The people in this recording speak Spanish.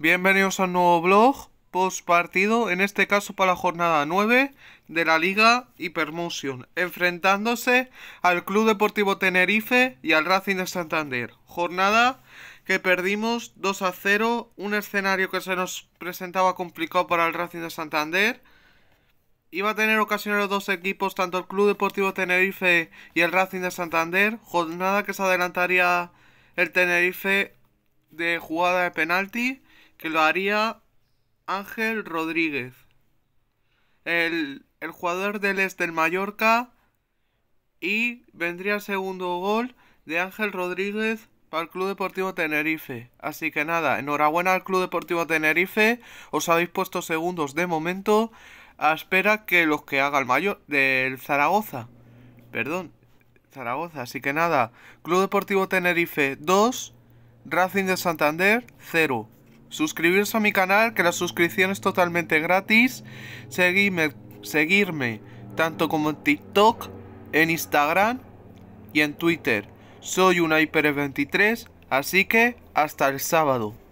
Bienvenidos a nuevo blog post partido, en este caso para la jornada 9 de la Liga Hypermotion, enfrentándose al Club Deportivo Tenerife y al Racing de Santander. Jornada que perdimos 2 a 0, un escenario que se nos presentaba complicado para el Racing de Santander. Iba a tener ocasiones los dos equipos, tanto el Club Deportivo Tenerife y el Racing de Santander. Jornada que se adelantaría el Tenerife de jugada de penalti que lo haría Ángel Rodríguez. El, jugador del Este del Mallorca. Y vendría el segundo gol de Ángel Rodríguez para el Club Deportivo Tenerife. Así que nada, enhorabuena al Club Deportivo Tenerife. Os habéis puesto segundos de momento. A espera que los que haga el mayor del Zaragoza. Perdón, Zaragoza. Así que nada, Club Deportivo Tenerife 2, Racing de Santander 0. Suscribiros a mi canal, que la suscripción es totalmente gratis, seguirme, seguirme tanto como en TikTok, en Instagram y en Twitter. Soy una 23 así que hasta el sábado.